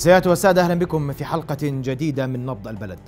سيادة والسادة أهلا بكم في حلقة جديدة من نبض البلد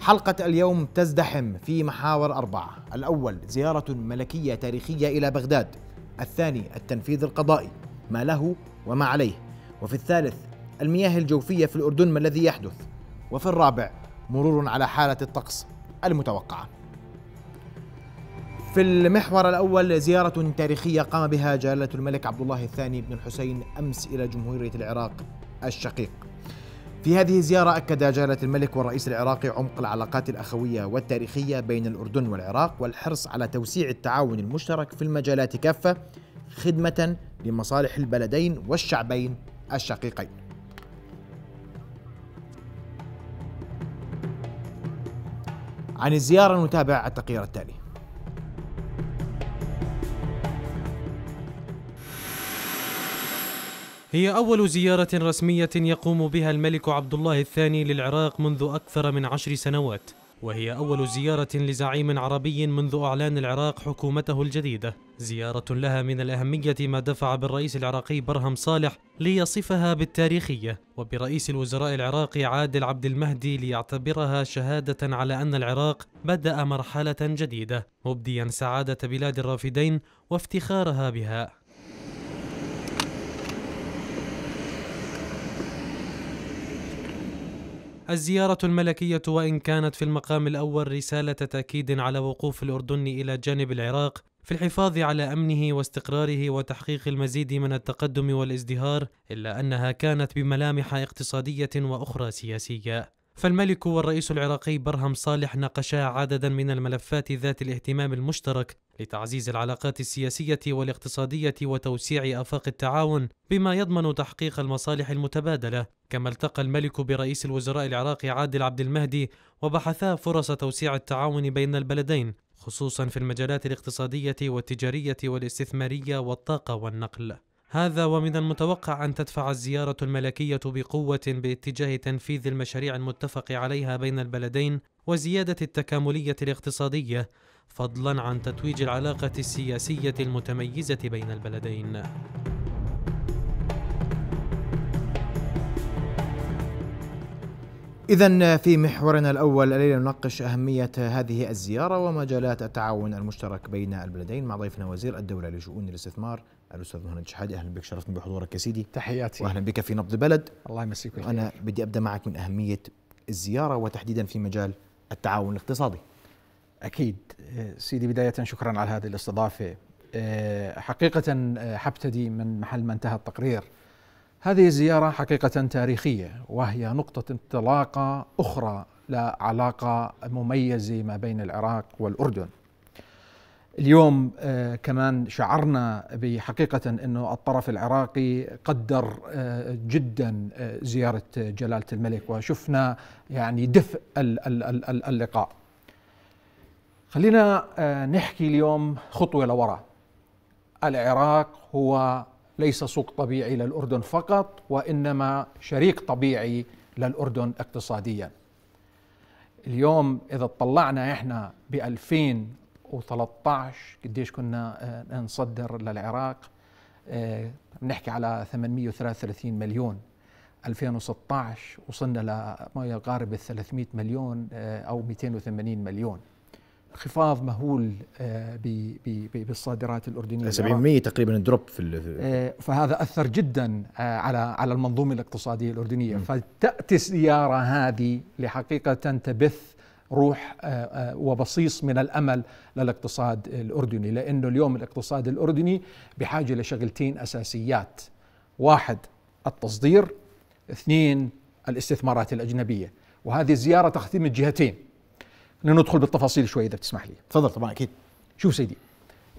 حلقة اليوم تزدحم في محاور أربعة الأول زيارة ملكية تاريخية إلى بغداد الثاني التنفيذ القضائي ما له وما عليه وفي الثالث المياه الجوفية في الأردن ما الذي يحدث وفي الرابع مرور على حالة الطقس المتوقعة في المحور الأول زيارة تاريخية قام بها جلالة الملك عبد الله الثاني بن الحسين أمس إلى جمهورية العراق الشقيق في هذه الزيارة أكد جلالة الملك والرئيس العراقي عمق العلاقات الأخوية والتاريخية بين الأردن والعراق والحرص على توسيع التعاون المشترك في المجالات كافة خدمة لمصالح البلدين والشعبين الشقيقين. عن الزيارة نتابع التقرير التالي هي أول زيارة رسمية يقوم بها الملك عبد الله الثاني للعراق منذ أكثر من عشر سنوات وهي أول زيارة لزعيم عربي منذ أعلان العراق حكومته الجديدة زيارة لها من الأهمية ما دفع بالرئيس العراقي برهم صالح ليصفها بالتاريخية وبرئيس الوزراء العراقي عادل عبد المهدي ليعتبرها شهادة على أن العراق بدأ مرحلة جديدة مبديا سعادة بلاد الرافدين وافتخارها بها الزيارة الملكية وإن كانت في المقام الأول رسالة تأكيد على وقوف الأردن إلى جانب العراق في الحفاظ على أمنه واستقراره وتحقيق المزيد من التقدم والازدهار إلا أنها كانت بملامح اقتصادية وأخرى سياسية فالملك والرئيس العراقي برهم صالح ناقشا عددا من الملفات ذات الاهتمام المشترك لتعزيز العلاقات السياسية والاقتصادية وتوسيع آفاق التعاون بما يضمن تحقيق المصالح المتبادلة كما التقى الملك برئيس الوزراء العراقي عادل عبد المهدي وبحثا فرص توسيع التعاون بين البلدين خصوصا في المجالات الاقتصادية والتجارية والاستثمارية والطاقة والنقل هذا ومن المتوقع أن تدفع الزيارة الملكية بقوة باتجاه تنفيذ المشاريع المتفق عليها بين البلدين وزيادة التكاملية الاقتصادية فضلا عن تتويج العلاقة السياسية المتميزة بين البلدين. إذا في محورنا الأول الليلة نناقش أهمية هذه الزيارة ومجالات التعاون المشترك بين البلدين مع ضيفنا وزير الدولة لشؤون الاستثمار الاستاذ مهند شحادي اهلا بك شرفتني بحضورك يا سيدي تحياتي واهلا بك في نبض بلد الله يمسيك بالخير وانا بدي ابدا معك من اهميه الزياره وتحديدا في مجال التعاون الاقتصادي اكيد آه، سيدي بدايه شكرا على هذه الاستضافه آه، حقيقه آه، حبتدي من محل ما انتهى التقرير هذه الزياره حقيقه تاريخيه وهي نقطه انطلاقه اخرى لعلاقه مميزه ما بين العراق والاردن اليوم آه، كمان شعرنا بحقيقة أنه الطرف العراقي قدر آه، جدا آه، زيارة جلالة الملك وشفنا يعني دفء اللقاء خلينا نحكي اليوم خطوة لورا العراق هو ليس سوق طبيعي للأردن فقط وإنما شريك طبيعي للأردن اقتصاديا اليوم إذا اطلعنا إحنا ب 2000 2013 قديش كنا آه، نصدر للعراق بنحكي آه، على 833 مليون 2016 وصلنا لما يقارب ال 300 مليون آه، او 280 مليون انخفاض مهول بالصادرات الاردنيه 70% يعني تقريبا دروب في فهذا اثر جدا على على المنظومه الاقتصاديه الاردنيه فتاتي الزياره هذه لحقيقه تبث روح آه، آه، وبصيص من الامل للاقتصاد الاردني لانه اليوم الاقتصاد الاردني بحاجه لشغلتين اساسيات واحد التصدير اثنين الاستثمارات الاجنبيه وهذه الزياره تخدم الجهتين ندخل بالتفاصيل شوي اذا بتسمح لي تفضل طبعا اكيد شوف سيدي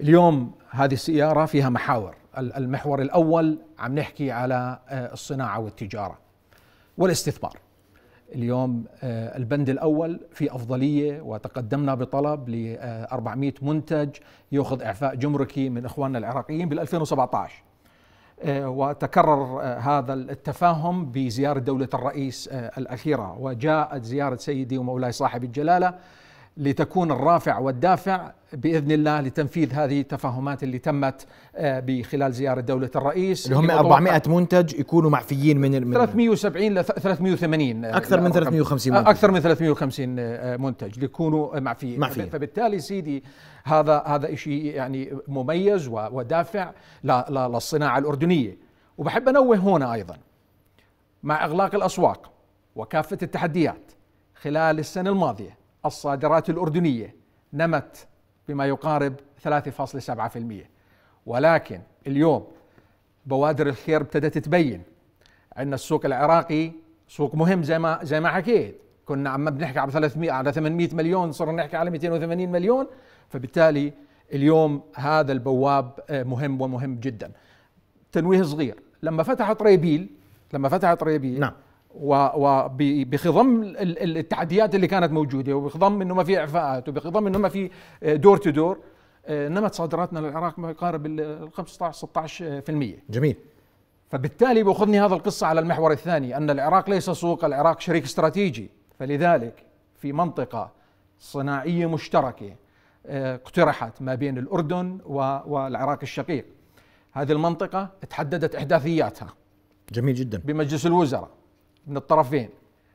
اليوم هذه السياره فيها محاور المحور الاول عم نحكي على آه، الصناعه والتجاره والاستثمار اليوم آه، البند الأول في أفضلية وتقدمنا بطلب ل 400 آه، منتج يأخذ إعفاء جمركي من إخواننا العراقيين بال 2017 آه، وتكرر هذا التفاهم بزيارة دولة الرئيس الأخيرة وجاءت زيارة سيدي ومولاي صاحب الجلالة لتكون الرافع والدافع باذن الله لتنفيذ هذه التفاهمات اللي تمت آه، بخلال زياره دوله الرئيس اللي هم 400 منتج يكونوا معفيين من, 370 ل 380 آه، اكثر من 350 منتج اكثر من 350 آه، منتج ليكونوا معفيين معفيين فبالتالي سيدي هذا هذا شيء يعني مميز ودافع للصناعه الاردنيه وبحب انوه هنا ايضا مع اغلاق الاسواق وكافه التحديات خلال السنه الماضيه الصادرات الأردنية نمت بما يقارب 3.7% ولكن اليوم بوادر الخير ابتدت تبين عندنا السوق العراقي سوق مهم زي ما زي ما حكيت كنا عم بنحكي على 300 على 800 مليون صرنا نحكي على 280 مليون فبالتالي اليوم هذا البواب آه، مهم ومهم جدا تنويه صغير لما فتحت ريبيل لما فتحت ريبيل نعم وبخضم التحديات اللي كانت موجوده وبخضم انه ما في اعفاءات وبخضم انه ما في دور تو دور نمت صادراتنا للعراق ما يقارب ال 15 16% جميل فبالتالي بأخذني هذا القصة على المحور الثاني أن العراق ليس سوق العراق شريك استراتيجي فلذلك في منطقة صناعية مشتركة آه، اقترحت ما بين الأردن والعراق الشقيق هذه المنطقة تحددت إحداثياتها جميل جدا بمجلس الوزراء من الطرفين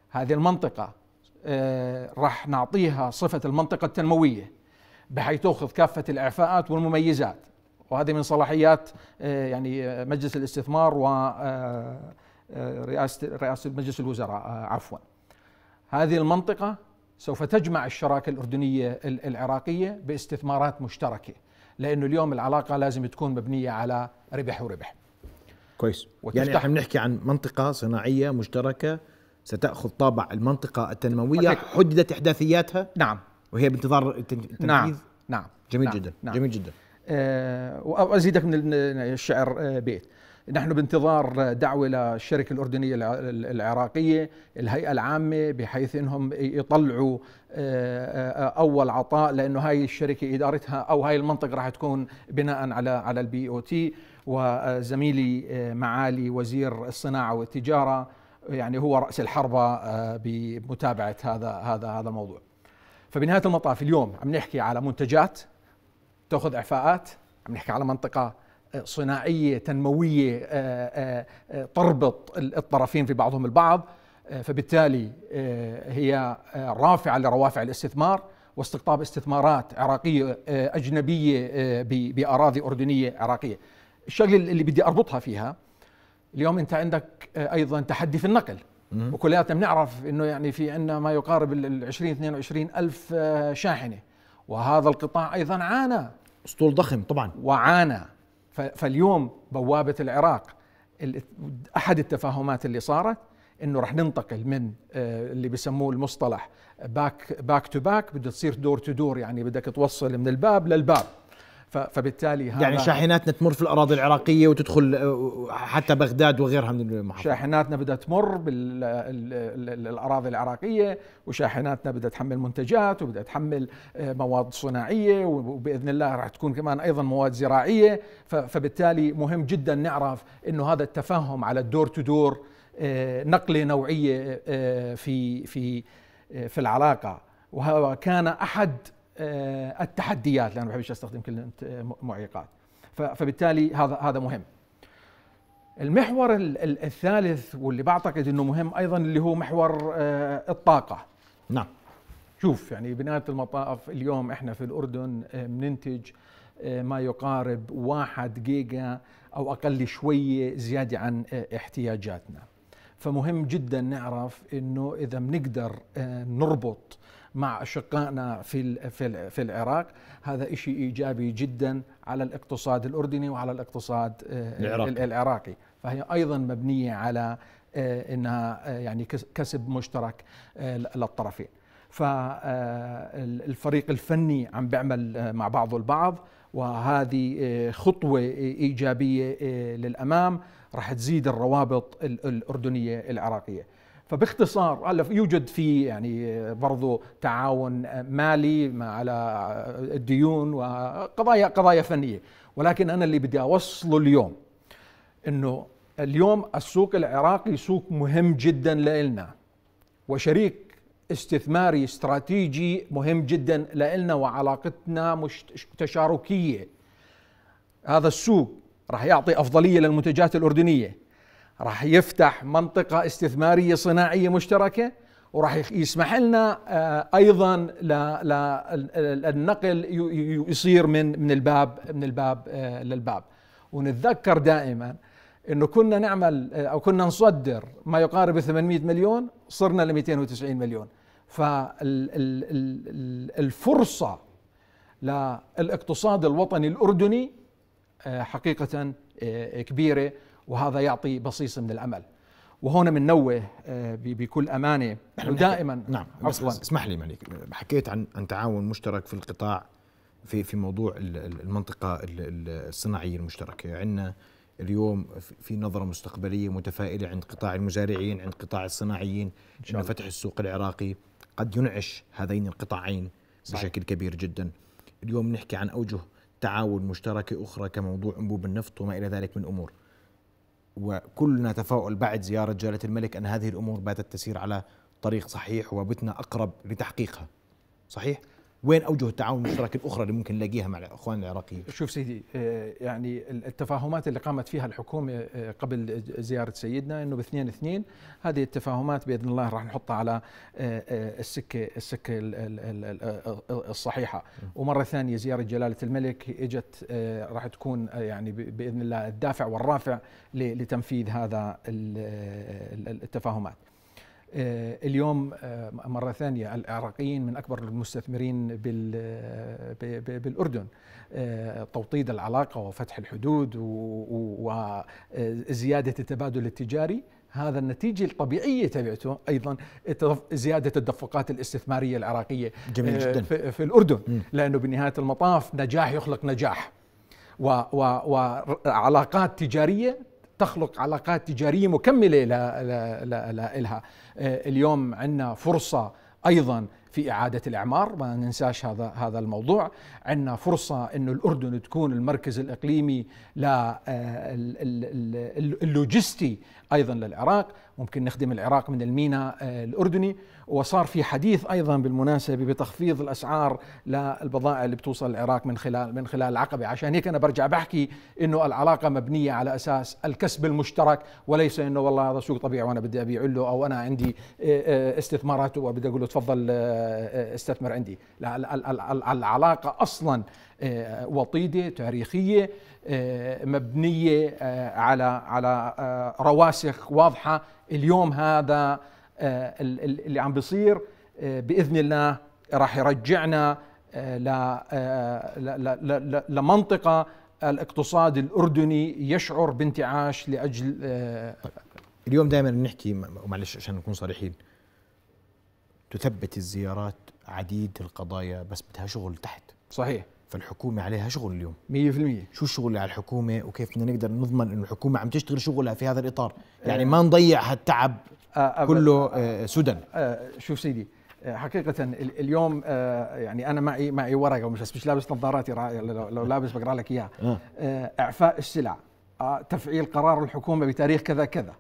هذه المنطقة آه، راح نعطيها صفة المنطقة التنموية بحيث تأخذ كافة الإعفاءات والمميزات وهذه من صلاحيات آه، يعني آه، مجلس الاستثمار ورئاسة رئاسة مجلس الوزراء عفوا هذه المنطقة سوف تجمع الشراكة الأردنية العراقية باستثمارات مشتركة لأنه اليوم العلاقة لازم تكون مبنية على ربح وربح كويس يعني وتفتح يعني احنا بنحكي عن منطقه صناعيه مشتركه ستاخذ طابع المنطقه التنمويه حددت احداثياتها نعم وهي بانتظار التنفيذ نعم نعم جميل نعم جدا نعم جميل جدا آه وازيدك من الشعر آه نحن بانتظار دعوة للشركة الأردنية العراقية الهيئة العامة بحيث أنهم يطلعوا أول عطاء لأنه هاي الشركة إدارتها أو هاي المنطقة راح تكون بناء على على البي او تي وزميلي معالي وزير الصناعة والتجارة يعني هو رأس الحربة بمتابعة هذا هذا هذا الموضوع فبنهاية المطاف اليوم عم نحكي على منتجات تأخذ إعفاءات عم نحكي على منطقة صناعيه تنمويه آه، آه، آه، تربط الطرفين في بعضهم البعض فبالتالي هي رافعه لروافع الاستثمار واستقطاب استثمارات عراقيه اجنبيه باراضي اردنيه عراقيه. الشغله اللي بدي اربطها فيها اليوم انت عندك ايضا تحدي في النقل وكلياتنا بنعرف انه يعني في عندنا ما يقارب ال 20 22 الف شاحنه وهذا القطاع ايضا عانى اسطول ضخم طبعا وعانى فاليوم بوابه العراق احد التفاهمات اللي صارت انه راح ننتقل من آه، اللي بيسموه المصطلح باك باك تو باك بده تصير دور تو دور يعني بدك توصل من الباب للباب فبالتالي هذا يعني شاحناتنا تمر في الاراضي العراقيه وتدخل حتى بغداد وغيرها من المحافظات شاحناتنا بدها تمر بالاراضي العراقيه وشاحناتنا بدها تحمل منتجات وبدها تحمل آه، مواد صناعيه وباذن الله راح تكون كمان ايضا مواد زراعيه فبالتالي مهم جدا نعرف انه هذا التفاهم على الدور تو دور آه، نقله نوعيه آه، في في في العلاقه وهذا كان احد آه، التحديات لانه ما بحبش استخدم كلمه آه، معيقات فبالتالي هذا هذا مهم المحور الثالث واللي بعتقد انه مهم ايضا اللي هو محور آه، الطاقه نعم شوف يعني بنهايه المطاف اليوم احنا في الاردن بننتج ما يقارب واحد جيجا او اقل شويه زياده عن احتياجاتنا فمهم جدا نعرف انه اذا بنقدر نربط مع أشقائنا في في في العراق هذا شيء إيجابي جدا على الاقتصاد الأردني وعلى الاقتصاد آه، العراقي, العراقي. فهي أيضا مبنية على آه، انها آه، يعني كسب مشترك للطرفين فالفريق الفني عم بيعمل مع بعضه البعض وهذه خطوة إيجابية للأمام رح تزيد الروابط الأردنية العراقية فباختصار يوجد في يعني برضو تعاون مالي على الديون وقضايا قضايا فنيه ولكن انا اللي بدي اوصله اليوم انه اليوم السوق العراقي سوق مهم جدا لنا وشريك استثماري استراتيجي مهم جدا لنا وعلاقتنا مش تشاركيه هذا السوق راح يعطي افضليه للمنتجات الاردنيه راح يفتح منطقة استثمارية صناعية مشتركة وراح يسمح لنا آه، ايضا للنقل يصير من من الباب من الباب آه، للباب ونتذكر دائما انه كنا نعمل آه، او كنا نصدر ما يقارب 800 مليون صرنا ل 290 مليون فالفرصه للاقتصاد الوطني الاردني حقيقه كبيره وهذا يعطي بصيص من الامل وهنا بننوه آه، بكل امانه ودائما نعم عفوا اسمح لي مليك حكيت عن عن تعاون مشترك في القطاع في في موضوع المنطقه الصناعيه المشتركه عندنا اليوم في نظره مستقبليه متفائله عند قطاع المزارعين عند قطاع الصناعيين ان فتح السوق العراقي قد ينعش هذين القطاعين صحيح. بشكل كبير جدا اليوم نحكي عن اوجه تعاون مشتركه اخرى كموضوع انبوب النفط وما الى ذلك من امور وكلنا تفاؤل بعد زيارة جلالة الملك أن هذه الأمور باتت تسير على طريق صحيح وبتنا أقرب لتحقيقها صحيح؟ وين اوجه التعاون المشترك الاخرى اللي ممكن نلاقيها مع الاخوان العراقيين؟ شوف سيدي آه، يعني التفاهمات اللي قامت فيها الحكومه آه، قبل زياره سيدنا انه باثنين اثنين هذه التفاهمات باذن الله راح نحطها على آه، السكه السكه الصحيحه ومره ثانيه زياره جلاله الملك اجت راح تكون يعني باذن الله الدافع والرافع لتنفيذ هذا التفاهمات. آه، اليوم آه، مرة ثانية العراقيين من أكبر المستثمرين آه، بالأردن توطيد العلاقة وفتح الحدود وزيادة التبادل التجاري هذا النتيجة الطبيعية تبعته أيضا زيادة الدفقات الاستثمارية العراقية جميل جدا في الأردن لأنه بنهاية المطاف نجاح يخلق نجاح وعلاقات تجارية تخلق علاقات تجاريه مكمله لها آه، اليوم عندنا فرصه ايضا في إعادة الإعمار ما ننساش هذا هذا الموضوع عندنا فرصة أن الأردن تكون المركز الإقليمي آه، اللوجستي أيضا للعراق ممكن نخدم العراق من الميناء آه، الأردني وصار في حديث أيضا بالمناسبة بتخفيض الأسعار للبضائع اللي بتوصل العراق من خلال من خلال العقبة عشان هيك أنا برجع بحكي أنه العلاقة مبنية على أساس الكسب المشترك وليس أنه والله هذا سوق طبيعي وأنا بدي أبيع له أو أنا عندي آه، استثمارات وبدي أقول له تفضل استثمر عندي العلاقة أصلا آه، وطيدة تاريخية آه، مبنية آه، على على رواسخ واضحة اليوم هذا اللي عم بيصير بإذن الله راح يرجعنا لمنطقة الاقتصاد الأردني يشعر بانتعاش لأجل طيب، اليوم دائما بنحكي معلش عشان نكون صريحين تثبت الزيارات عديد القضايا بس بدها شغل تحت صحيح فالحكومة عليها شغل اليوم 100% شو الشغل على الحكومة وكيف بدنا نقدر نضمن أن الحكومة عم تشتغل شغلها في هذا الإطار آه. يعني ما نضيع هالتعب آه، آه، كله سدى شوف سيدي حقيقة اليوم يعني أنا معي معي ورقة ومش مش لابس نظاراتي لو لابس بقرا لك إياها إعفاء السلع تفعيل قرار الحكومة بتاريخ كذا كذا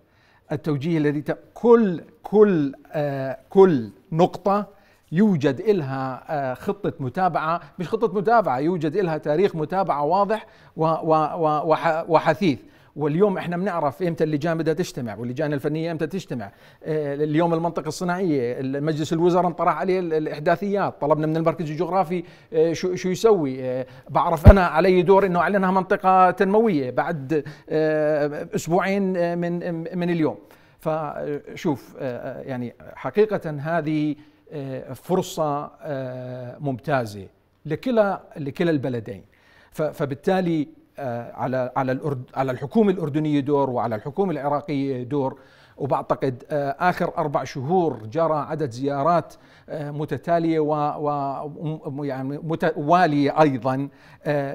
التوجيه الذي ت... كل كل آه كل نقطة يوجد إلها آه خطة متابعة مش خطة متابعة يوجد إلها تاريخ متابعة واضح و... و... و... وحثيث واليوم احنا بنعرف امتى اللجان بدها تجتمع واللجان الفنيه امتى تجتمع آه، اليوم المنطقه الصناعيه مجلس الوزراء انطرح عليه الاحداثيات طلبنا من المركز الجغرافي آه، شو شو يسوي آه، بعرف انا علي دور انه اعلنها منطقه تنمويه بعد اسبوعين من من اليوم فشوف يعني حقيقه هذه فرصه ممتازه لكلا لكلا البلدين فبالتالي آه، على على على الحكومه الاردنيه دور وعلى الحكومه العراقيه دور وبعتقد آه، اخر اربع شهور جرى عدد زيارات آه، متتاليه و يعني متواليه ايضا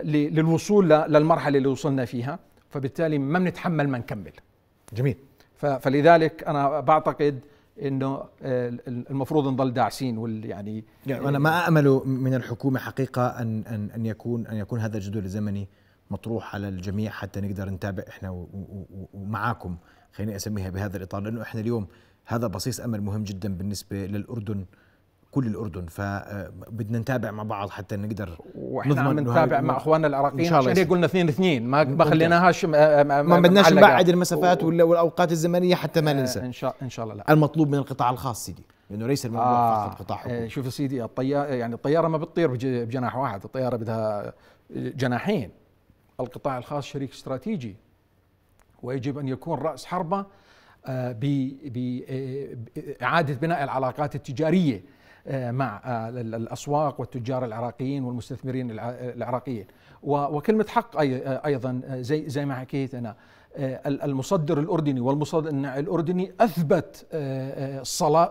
للوصول للمرحله اللي وصلنا فيها فبالتالي ما بنتحمل ما نكمل جميل فلذلك انا بعتقد انه المفروض نضل داعسين وال يعني يعني انا ما امل من الحكومه حقيقه ان ان ان يكون ان يكون هذا الجدول الزمني مطروح على الجميع حتى نقدر نتابع احنا ومعاكم خليني اسميها بهذا الاطار لانه احنا اليوم هذا بصيص امل مهم جدا بالنسبه للاردن كل الاردن فبدنا آه، نتابع مع بعض حتى نقدر واحنا عم نتابع مع اخواننا العراقيين عشان هيك قلنا اثنين اثنين ما ما خليناهاش آه، آه، ما بدناش نبعد المسافات والاوقات الزمنيه حتى ما ننسى ان شاء ان شاء الله لا المطلوب من القطاع الخاص سيدي لانه ليس الموضوع آه فقط قطاع حكومي شوف سيدي الطياره يعني الطياره ما بتطير بجناح واحد الطياره بدها جناحين القطاع الخاص شريك استراتيجي ويجب أن يكون رأس حربة آه، بإعادة آه، بناء العلاقات التجارية آه، مع الأسواق والتجار العراقيين والمستثمرين العراقيين وكلمة حق أيضا زي, زي ما حكيت أنا المصدر الأردني والمصنع الأردني أثبت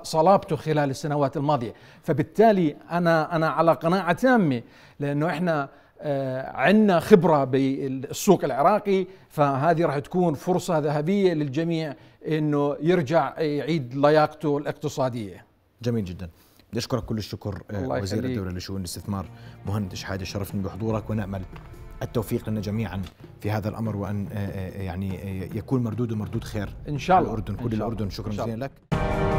صلابته خلال السنوات الماضية فبالتالي أنا, أنا على قناعة تامة لأنه إحنا آه، عندنا خبرة بالسوق العراقي فهذه راح تكون فرصة ذهبية للجميع أنه يرجع يعيد لياقته الاقتصادية جميل جدا بدي أشكرك كل الشكر آه، وزير خليك. الدولة لشؤون الاستثمار مهند شحادة شرفني بحضورك ونأمل التوفيق لنا جميعا في هذا الامر وان آه، يعني يكون مردوده مردود خير ان شاء الله الاردن كل الاردن شكرا جزيلا لك